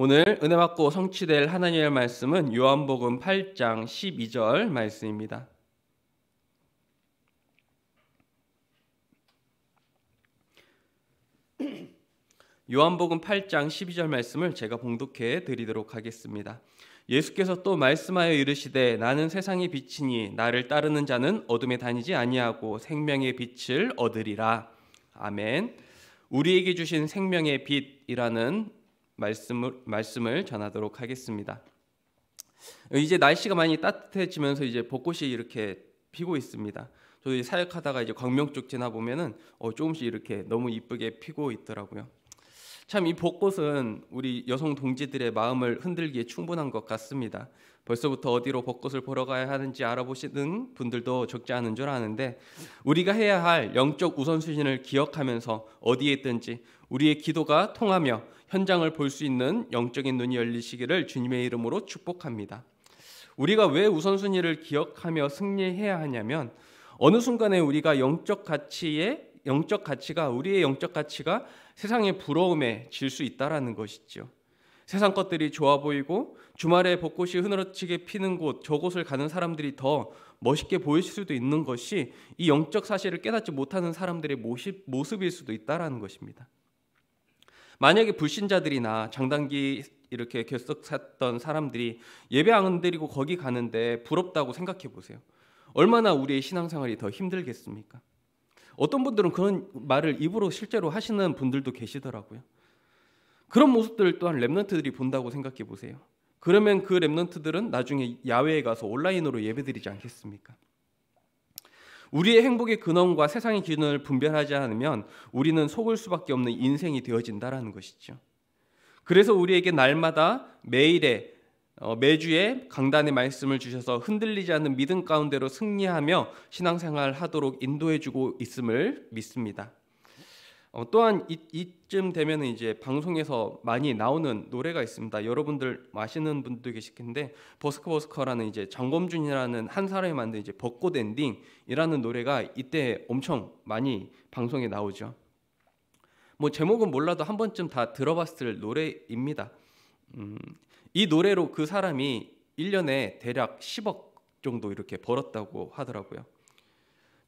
오늘 은혜 받고 성취될 하나님의 말씀은 요한복음 8장 12절 말씀입니다. 요한복음 8장 12절 말씀을 제가 봉독해 드리도록 하겠습니다. 예수께서 또 말씀하여 이르시되 나는 세상의 빛이니 나를 따르는 자는 어둠에 다니지 아니하고 생명의 빛을 얻으리라. 아멘. 우리에게 주신 생명의 빛이라는 말씀을, 말씀을 전하도록 하겠습니다. 이제 날씨가 많이 따뜻해지면서 이제 벚꽃이 이렇게 피고 있습니다. 저도 사역하다가 이제 광명 쪽 지나 보면은 어, 조금씩 이렇게 너무 이쁘게 피고 있더라고요. 참이 벚꽃은 우리 여성 동지들의 마음을 흔들기에 충분한 것 같습니다. 벌써부터 어디로 벚꽃을 보러 가야 하는지 알아보시는 분들도 적지 않은 줄 아는데 우리가 해야 할 영적 우선순위를 기억하면서 어디에 있든지 우리의 기도가 통하며 현장을 볼 수 있는 영적인 눈이 열리시기를 주님의 이름으로 축복합니다. 우리가 왜 우선순위를 기억하며 승리해야 하냐면 어느 순간에 우리가 영적 가치에 영적 가치가 우리의 영적 가치가 세상의 부러움에 질 수 있다라는 것이죠. 세상 것들이 좋아 보이고 주말에 벚꽃이 흐느러지게 피는 곳 저곳을 가는 사람들이 더 멋있게 보일 수도 있는 것이 이 영적 사실을 깨닫지 못하는 사람들의 모습, 모습일 수도 있다라는 것입니다. 만약에 불신자들이나 장단기 이렇게 결석 샀던 사람들이 예배 안 드리고 거기 가는데 부럽다고 생각해 보세요. 얼마나 우리의 신앙생활이 더 힘들겠습니까? 어떤 분들은 그런 말을 입으로 실제로 하시는 분들도 계시더라고요. 그런 모습들 또한 랩런트들이 본다고 생각해 보세요. 그러면 그 랩런트들은 나중에 야외에 가서 온라인으로 예배드리지 않겠습니까? 우리의 행복의 근원과 세상의 기준을 분별하지 않으면 우리는 속을 수밖에 없는 인생이 되어진다라는 것이죠. 그래서 우리에게 날마다 매일에 어, 매주에 강단의 말씀을 주셔서 흔들리지 않는 믿음 가운데로 승리하며 신앙생활 하도록 인도해주고 있음을 믿습니다. 어, 또한 이, 쯤 되면 이제 방송에서 많이 나오는 노래가 있습니다. 여러분들 아시는 분도 계실 텐데 버스커 버스커라는 이제 정검준이라는 한 사람이 만든 이제 벚꽃 엔딩이라는 노래가 이때 엄청 많이 방송에 나오죠. 뭐 제목은 몰라도 한 번쯤 다 들어봤을 노래입니다. 음, 이 노래로 그 사람이 1년에 대략 10억 정도 이렇게 벌었다고 하더라고요.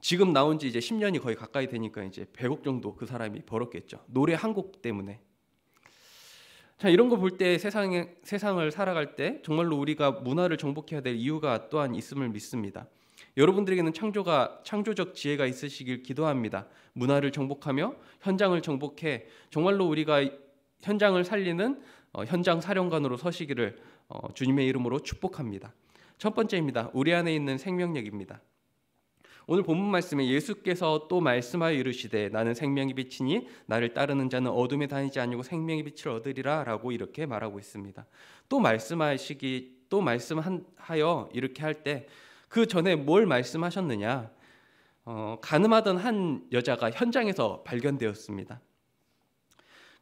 지금 나온 지 이제 10년이 거의 가까이 되니까 이제 100억 정도 그 사람이 벌었겠죠. 노래 한 곡 때문에. 자, 이런 거 볼 때 세상에 세상을 살아갈 때 정말로 우리가 문화를 정복해야 될 이유가 또한 있음을 믿습니다. 여러분들에게는 창조가 창조적 지혜가 있으시길 기도합니다. 문화를 정복하며 현장을 정복해 정말로 우리가 현장을 살리는 어, 현장 사령관으로 서시기를 어, 주님의 이름으로 축복합니다. 첫 번째입니다. 우리 안에 있는 생명력입니다. 오늘 본문 말씀에 예수께서 또 말씀하여 이르시되 나는 생명의 빛이니 나를 따르는 자는 어둠에 다니지 아니고 생명의 빛을 얻으리라라고 이렇게 말하고 있습니다. 또 말씀하시기 또 말씀하여 이렇게 할 때 그 전에 뭘 말씀하셨느냐? 어, 가늠하던 한 여자가 현장에서 발견되었습니다.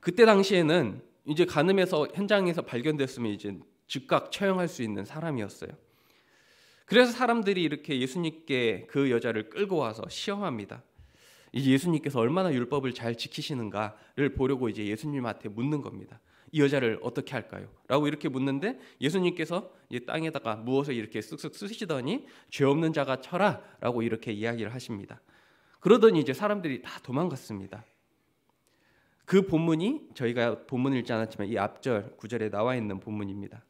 그때 당시에는 이제 가늠해서 현장에서 발견됐으면 이제 즉각 처형할 수 있는 사람이었어요. 그래서 사람들이 이렇게 예수님께 그 여자를 끌고 와서 시험합니다. 이제 예수님께서 얼마나 율법을 잘 지키시는가를 보려고 이제 예수님한테 묻는 겁니다. 이 여자를 어떻게 할까요? 라고 이렇게 묻는데 예수님께서 땅에다가 무엇을 이렇게 쓱쓱 쓰시더니 죄 없는 자가 쳐라 라고 이렇게 이야기를 하십니다. 그러더니 이제 사람들이 다 도망갔습니다. 그 본문이 저희가 본문 읽지 않았지만 이 앞절 구절에 나와 있는 본문입니다.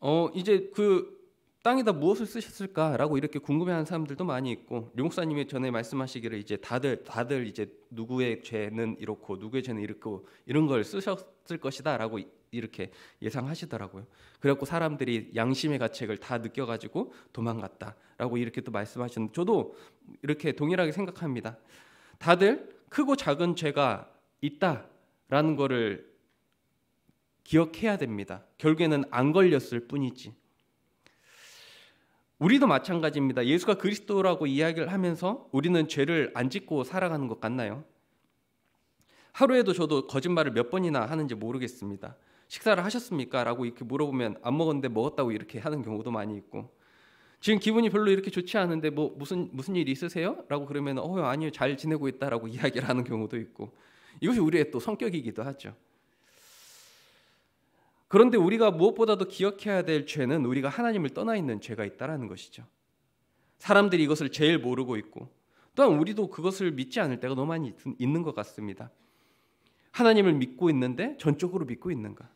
어 이제 그 땅에다 무엇을 쓰셨을까라고 이렇게 궁금해하는 사람들도 많이 있고 류 목사님이 전에 말씀하시기를 이제 다들 다들 이제 누구의 죄는 이렇고 누구의 죄는 이렇고 이런 걸 쓰셨을 것이다라고 이렇게 예상하시더라고요. 그래갖고 사람들이 양심의 가책을 다 느껴가지고 도망갔다라고 이렇게 또 말씀하셨는데 저도 이렇게 동일하게 생각합니다. 다들 크고 작은 죄가 있다라는 것을 기억해야 됩니다. 결국에는 안 걸렸을 뿐이지. 우리도 마찬가지입니다. 예수가 그리스도라고 이야기를 하면서 우리는 죄를 안 짓고 살아가는 것 같나요? 하루에도 저도 거짓말을 몇 번이나 하는지 모르겠습니다. 식사를 하셨습니까? 라고 이렇게 물어보면 안 먹었는데 먹었다고 이렇게 하는 경우도 많이 있고 지금 기분이 별로 이렇게 좋지 않은데 뭐 무슨 무슨 일 있으세요? 라고 그러면 어 아니요 잘 지내고 있다라고 이야기를 하는 경우도 있고 이것이 우리의 또 성격이기도 하죠. 그런데 우리가 무엇보다도 기억해야 될 죄는 우리가 하나님을 떠나 있는 죄가 있다라는 것이죠. 사람들이 이것을 제일 모르고 있고 또한 우리도 그것을 믿지 않을 때가 너무 많이 있는 것 같습니다. 하나님을 믿고 있는데 전적으로 믿고 있는가?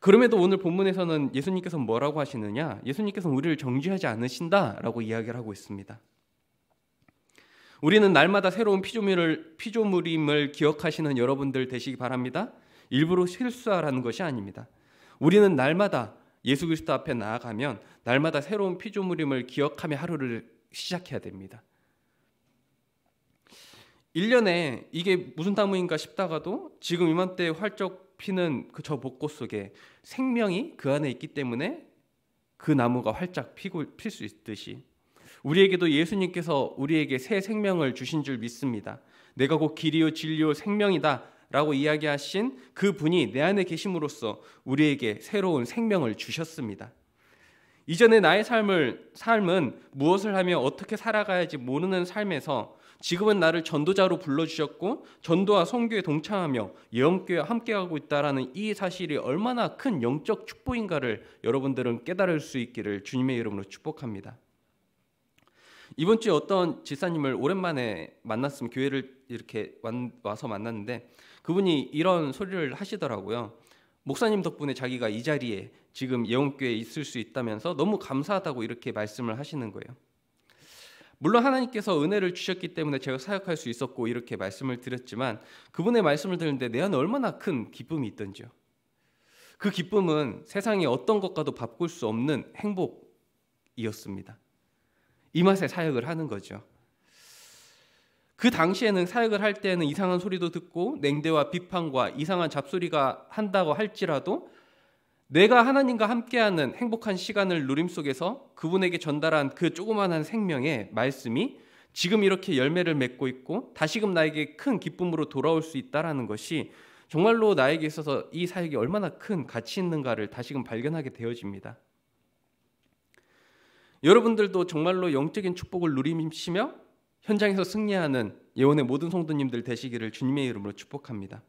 그럼에도 오늘 본문에서는 예수님께서 뭐라고 하시느냐? 예수님께서 우리를 정죄하지 않으신다라고 이야기를 하고 있습니다. 우리는 날마다 새로운 피조물을 피조물임을 기억하시는 여러분들 되시기 바랍니다. 일부러 실수하라는 것이 아닙니다. 우리는 날마다 예수 그리스도 앞에 나아가면 날마다 새로운 피조물임을 기억하며 하루를 시작해야 됩니다. 1년에 이게 무슨 단무인가 싶다가도 지금 이맘때 활짝 피는 그저 벚꽃 속에 생명이 그 안에 있기 때문에 그 나무가 활짝 피고 필 수 있듯이 우리에게도 예수님께서 우리에게 새 생명을 주신 줄 믿습니다. 내가 곧 길이요 진리요 생명이다라고 이야기하신 그 분이 내 안에 계심으로써 우리에게 새로운 생명을 주셨습니다. 이전에 나의 삶을 삶은 무엇을 하며 어떻게 살아가야지 모르는 삶에서 지금은 나를 전도자로 불러주셨고 전도와 선교에 동참하며 예언교회와 함께하고 있다라는 이 사실이 얼마나 큰 영적 축복인가를 여러분들은 깨달을 수 있기를 주님의 이름으로 축복합니다. 이번 주에 어떤 지사님을 오랜만에 만났으면 교회를 이렇게 와서 만났는데 그분이 이런 소리를 하시더라고요. 목사님 덕분에 자기가 이 자리에 지금 예언교회에 있을 수 있다면서 너무 감사하다고 이렇게 말씀을 하시는 거예요. 물론 하나님께서 은혜를 주셨기 때문에 제가 사역할 수 있었고 이렇게 말씀을 드렸지만 그분의 말씀을 들는데 내 안에 얼마나 큰 기쁨이 있던지요. 그 기쁨은 세상에 어떤 것과도 바꿀 수 없는 행복이었습니다. 이 맛에 사역을 하는 거죠. 그 당시에는 사역을 할 때는 이상한 소리도 듣고 냉대와 비판과 이상한 잡소리가 한다고 할지라도 내가 하나님과 함께하는 행복한 시간을 누림 속에서 그분에게 전달한 그 조그만한 생명의 말씀이 지금 이렇게 열매를 맺고 있고 다시금 나에게 큰 기쁨으로 돌아올 수 있다라는 것이 정말로 나에게 있어서 이 사역이 얼마나 큰 가치 있는가를 다시금 발견하게 되어집니다. 여러분들도 정말로 영적인 축복을 누리시며 현장에서 승리하는 예원의 모든 성도님들 되시기를 주님의 이름으로 축복합니다.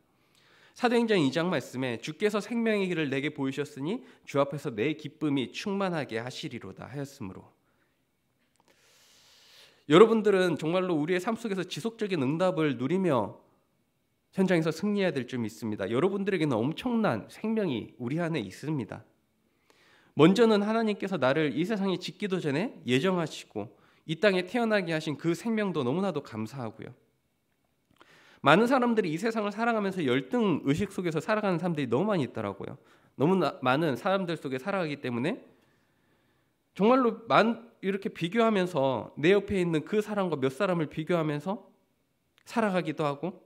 사도행전 2장 말씀에 주께서 생명의 길을 내게 보이셨으니 주 앞에서 내 기쁨이 충만하게 하시리로다 하였으므로 여러분들은 정말로 우리의 삶 속에서 지속적인 응답을 누리며 현장에서 승리해야 될 점이 있습니다. 여러분들에게는 엄청난 생명이 우리 안에 있습니다. 먼저는 하나님께서 나를 이 세상에 짓기도 전에 예정하시고 이 땅에 태어나게 하신 그 생명도 너무나도 감사하고요. 많은 사람들이 이 세상을 살아가면서 열등 의식 속에서 살아가는 사람들이 너무 많이 있더라고요. 너무 나, 많은 사람들 속에 살아가기 때문에 정말로 만, 이렇게 비교하면서 내 옆에 있는 그 사람과 몇 사람을 비교하면서 살아가기도 하고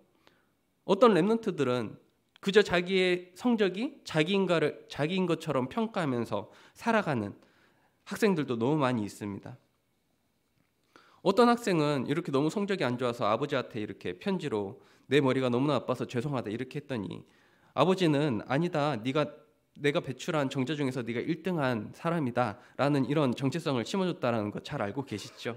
어떤 랩런트들은 그저 자기의 성적이 자기인가를 자기인 것처럼 평가하면서 살아가는 학생들도 너무 많이 있습니다. 어떤 학생은 이렇게 너무 성적이 안 좋아서 아버지한테 이렇게 편지로 내 머리가 너무나 아파서 죄송하다 이렇게 했더니 아버지는 아니다 네가 내가 배출한 정자 중에서 네가 1등한 사람이다라는 이런 정체성을 심어줬다라는 거 잘 알고 계시죠?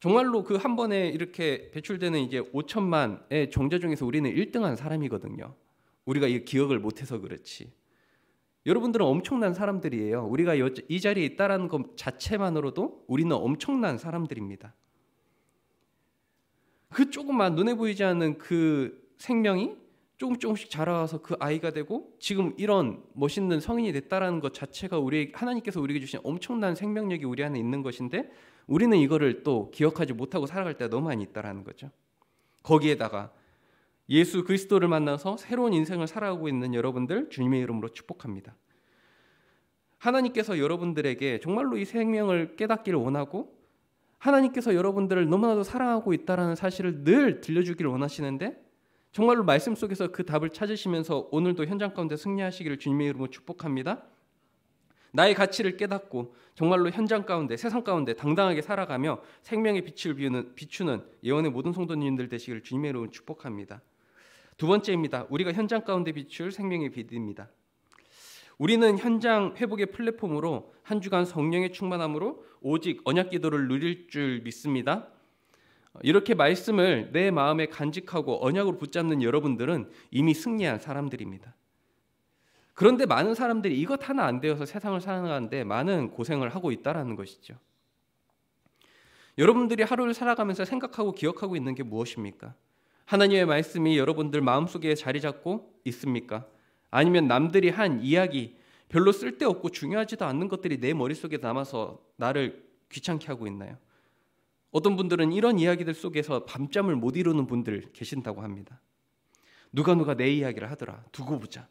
정말로 그 한 번에 이렇게 배출되는 이제 5천만의 정자 중에서 우리는 1등한 사람이거든요. 우리가 이 기억을 못해서 그렇지. 여러분들은 엄청난 사람들이에요. 우리가 이 자리에 있다라는 것 자체만으로도 우리는 엄청난 사람들입니다. 그 조금만 눈에 보이지 않는 그 생명이 조금 조금씩 자라와서 그 아이가 되고 지금 이런 멋있는 성인이 됐다라는 것 자체가 우리 하나님께서 우리에게 주신 엄청난 생명력이 우리 안에 있는 것인데 우리는 이거를 또 기억하지 못하고 살아갈 때가 너무 많이 있다라는 거죠. 거기에다가 예수 그리스도를 만나서 새로운 인생을 살아가고 있는 여러분들 주님의 이름으로 축복합니다. 하나님께서 여러분들에게 정말로 이 생명을 깨닫기를 원하고 하나님께서 여러분들을 너무나도 사랑하고 있다라는 사실을 늘 들려주기를 원하시는데 정말로 말씀 속에서 그 답을 찾으시면서 오늘도 현장 가운데 승리하시기를 주님의 이름으로 축복합니다. 나의 가치를 깨닫고 정말로 현장 가운데 세상 가운데 당당하게 살아가며 생명의 빛을 비추는 예언의 모든 성도님들 되시기를 주님의 이름으로 축복합니다. 두 번째입니다. 우리가 현장 가운데 비출 생명의 비입니다 우리는 현장 회복의 플랫폼으로 한 주간 성령의 충만함으로 오직 언약 기도를 누릴 줄 믿습니다. 이렇게 말씀을 내 마음에 간직하고 언약으로 붙잡는 여러분들은 이미 승리한 사람들입니다. 그런데 많은 사람들이 이것 하나 안 되어서 세상을 살아가는데 많은 고생을 하고 있다라는 것이죠. 여러분들이 하루를 살아가면서 생각하고 기억하고 있는 게 무엇입니까? 하나님의 말씀이 여러분들 마음속에 자리 잡고 있습니까? 아니면 남들이 한 이야기 별로 쓸데없고 중요하지도 않는 것들이 내 머릿속에 남아서 나를 귀찮게 하고 있나요? 어떤 분들은 이런 이야기들 속에서 밤잠을 못 이루는 분들 계신다고 합니다. 누가 누가 내 이야기를 하더라. 두고 보자.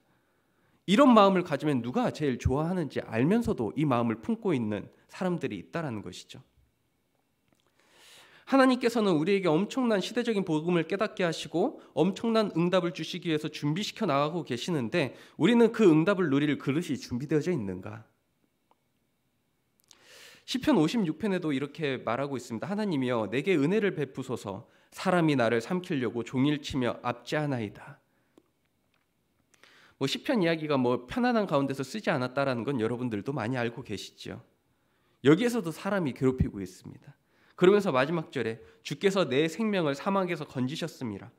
이런 마음을 가지면 누가 제일 좋아하는지 알면서도 이 마음을 품고 있는 사람들이 있다라는 것이죠. 하나님께서는 우리에게 엄청난 시대적인 복음을 깨닫게 하시고 엄청난 응답을 주시기 위해서 준비시켜 나가고 계시는데 우리는 그 응답을 누릴 그릇이 준비되어져 있는가? 시편 56편에도 이렇게 말하고 있습니다. 하나님이여 내게 은혜를 베푸소서 사람이 나를 삼키려고 종일 치며 압제하나이다. 뭐 시편 이야기가 뭐 편안한 가운데서 쓰지 않았다라는 건 여러분들도 많이 알고 계시죠. 여기에서도 사람이 괴롭히고 있습니다. 그러면서 마지막 절에 주께서 내 생명을 사망에서 건지셨습니다.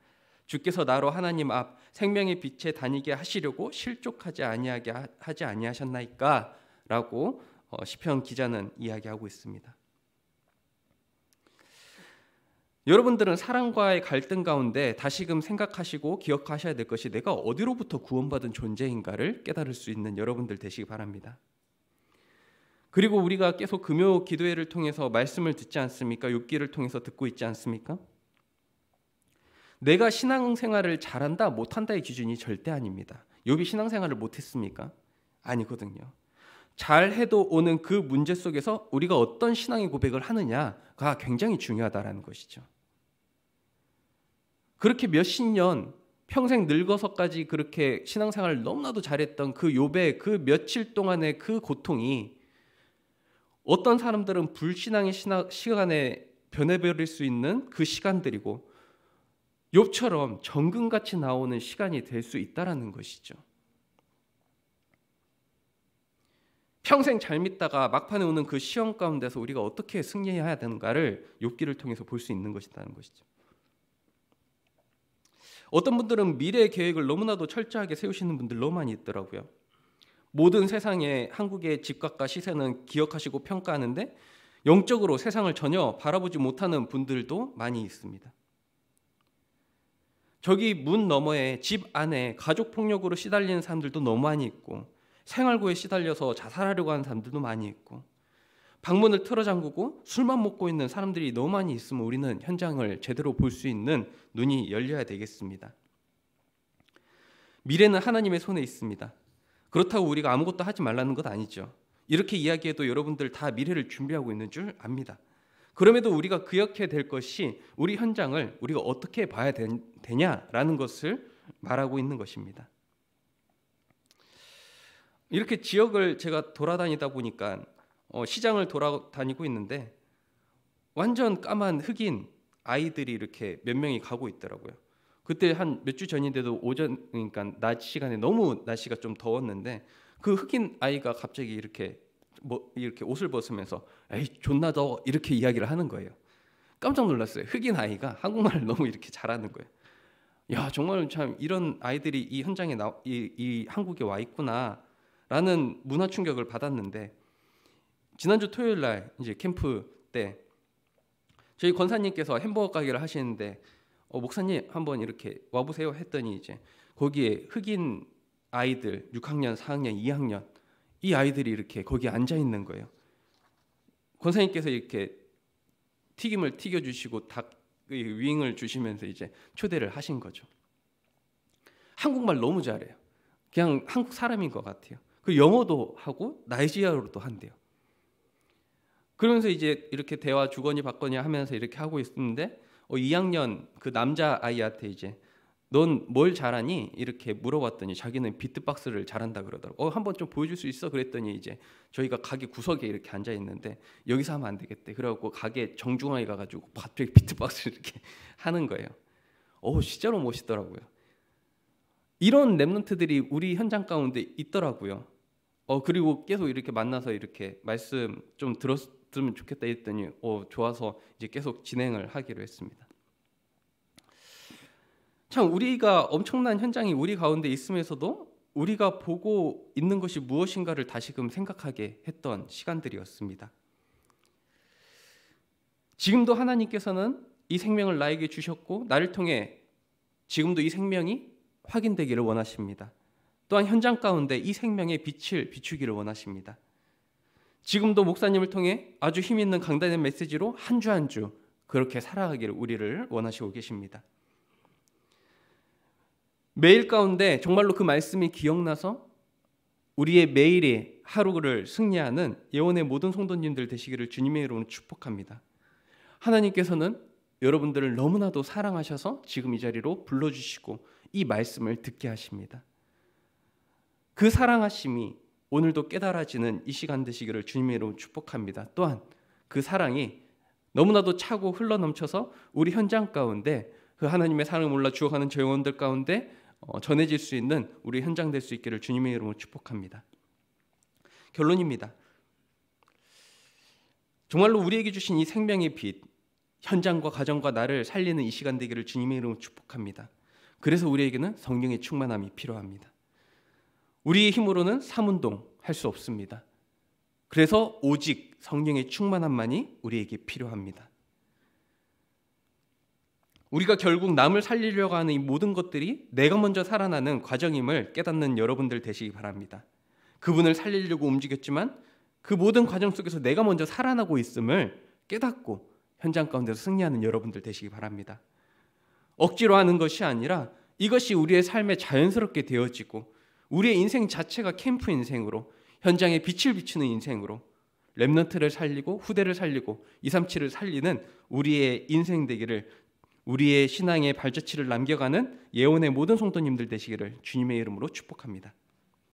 주께서 나로 하나님 앞 생명의 빛에 다니게 하시려고 실족하지 아니하게 하지 아니하셨나이까라고 어, 시편 기자는 이야기하고 있습니다. 여러분들은 사랑과의 갈등 가운데 다시금 생각하시고 기억하셔야 될 것이 내가 어디로부터 구원받은 존재인가를 깨달을 수 있는 여러분들 되시기 바랍니다. 그리고 우리가 계속 금요 기도회를 통해서 말씀을 듣지 않습니까? 욥기를 통해서 듣고 있지 않습니까? 내가 신앙생활을 잘한다 못한다의 기준이 절대 아닙니다. 욥이 신앙생활을 못했습니까? 아니거든요. 잘해도 오는 그 문제 속에서 우리가 어떤 신앙의 고백을 하느냐가 굉장히 중요하다라는 것이죠. 그렇게 몇 십 년 평생 늙어서까지 그렇게 신앙생활을 너무나도 잘했던 그 욥의 그 며칠 동안의 그 고통이 어떤 사람들은 불신앙의 신화, 시간에 변해버릴 수 있는 그 시간들이고 욥처럼 정금같이 나오는 시간이 될 수 있다라는 것이죠. 평생 잘 믿다가 막판에 오는 그 시험 가운데서 우리가 어떻게 승리해야 되는가를 욥기를 통해서 볼 수 있는 것이라는 것이죠. 어떤 분들은 미래 의 계획을 너무나도 철저하게 세우시는 분들 너무 많이 있더라고요. 모든 세상에 한국의 집값과 시세는 기억하시고 평가하는데 영적으로 세상을 전혀 바라보지 못하는 분들도 많이 있습니다. 저기 문 너머에 집 안에 가족 폭력으로 시달리는 사람들도 너무 많이 있고 생활고에 시달려서 자살하려고 하는 사람들도 많이 있고 방문을 틀어 잠그고 술만 먹고 있는 사람들이 너무 많이 있으면 우리는 현장을 제대로 볼 수 있는 눈이 열려야 되겠습니다. 미래는 하나님의 손에 있습니다. 그렇다고 우리가 아무것도 하지 말라는 것 아니죠. 이렇게 이야기해도 여러분들 다 미래를 준비하고 있는 줄 압니다. 그럼에도 우리가 기억해야 될 것이 우리 현장을 우리가 어떻게 봐야 되냐라는 것을 말하고 있는 것입니다. 이렇게 지역을 제가 돌아다니다 보니까 어, 시장을 돌아다니고 있는데 완전 까만 흑인 아이들이 이렇게 몇 명이 가고 있더라고요. 그때 한 몇 주 전인데도 오전 그러니까 낮 시간에 너무 날씨가 좀 더웠는데 그 흑인 아이가 갑자기 이렇게 뭐 이렇게 옷을 벗으면서 에이 존나 더워 이렇게 이야기를 하는 거예요. 깜짝 놀랐어요. 흑인 아이가 한국말을 너무 이렇게 잘하는 거예요. 야 정말 참 이런 아이들이 이 현장에 나, 이, 이 한국에 와 있구나라는 문화 충격을 받았는데 지난주 토요일 날 이제 캠프 때 저희 권사님께서 햄버거 가게를 하시는데 어, 목사님 한번 이렇게 와보세요 했더니 이제 거기에 흑인 아이들 6학년, 4학년, 2학년 이 아이들이 이렇게 거기 앉아 있는 거예요. 권사님께서 이렇게 튀김을 튀겨 주시고 닭의 윙을 주시면서 이제 초대를 하신 거죠. 한국말 너무 잘해요. 그냥 한국 사람인 것 같아요. 그 영어도 하고 나이지리아로도 한대요. 그러면서 이제 이렇게 대화 주거니 받거니 하면서 이렇게 하고 있는데 어, 2학년 그 남자 아이한테 이제 넌 뭘 잘하니 이렇게 물어봤더니 자기는 비트박스를 잘한다 그러더라고. 어 한번 좀 보여줄 수 있어? 그랬더니 이제 저희가 가게 구석에 이렇게 앉아 있는데 여기서 하면 안 되겠대. 그래갖고 가게 정중앙에 가가지고 갑자기 비트박스를 이렇게 하는 거예요. 어 진짜로 멋있더라고요. 이런 랩런트들이 우리 현장 가운데 있더라고요. 어 그리고 계속 이렇게 만나서 이렇게 말씀 좀 들었 들으면 좋겠다 했더니 어, 좋아서 이제 계속 진행을 하기로 했습니다. 참 우리가 엄청난 현장이 우리 가운데 있음에서도 우리가 보고 있는 것이 무엇인가를 다시금 생각하게 했던 시간들이었습니다. 지금도 하나님께서는 이 생명을 나에게 주셨고 나를 통해 지금도 이 생명이 확인되기를 원하십니다. 또한 현장 가운데 이 생명의 빛을 비추기를 원하십니다. 지금도 목사님을 통해 아주 힘 있는 강단의 메시지로 한 주 한 주 그렇게 살아가기를 우리를 원하시고 계십니다. 매일 가운데 정말로 그 말씀이 기억나서 우리의 매일의 하루를 승리하는 예원의 모든 성도님들 되시기를 주님의 이름으로 축복합니다. 하나님께서는 여러분들을 너무나도 사랑하셔서 지금 이 자리로 불러주시고 이 말씀을 듣게 하십니다. 그 사랑하심이 오늘도 깨달아지는 이 시간 되시기를 주님으로 축복합니다. 또한 그 사랑이 너무나도 차고 흘러 넘쳐서 우리 현장 가운데 그 하나님의 사랑을 몰라 주어가는 저 영혼들 가운데 어, 전해질 수 있는 우리 현장 될 수 있기를 주님의 이름으로 축복합니다. 결론입니다. 정말로 우리에게 주신 이 생명의 빛, 현장과 가정과 나를 살리는 이 시간 되기를 주님의 이름으로 축복합니다. 그래서 우리에게는 성령의 충만함이 필요합니다. 우리의 힘으로는 삼운동 할 수 없습니다. 그래서 오직 성령의 충만함만이 우리에게 필요합니다. 우리가 결국 남을 살리려고 하는 이 모든 것들이 내가 먼저 살아나는 과정임을 깨닫는 여러분들 되시기 바랍니다. 그분을 살리려고 움직였지만 그 모든 과정 속에서 내가 먼저 살아나고 있음을 깨닫고 현장 가운데서 승리하는 여러분들 되시기 바랍니다. 억지로 하는 것이 아니라 이것이 우리의 삶에 자연스럽게 되어지고 우리의 인생 자체가 캠프 인생으로 현장에 빛을 비추는 인생으로 렘넌트를 살리고 후대를 살리고 237을 살리는 우리의 인생 되기를 우리의 신앙의 발자취를 남겨가는 예언의 모든 성도님들 되시기를 주님의 이름으로 축복합니다.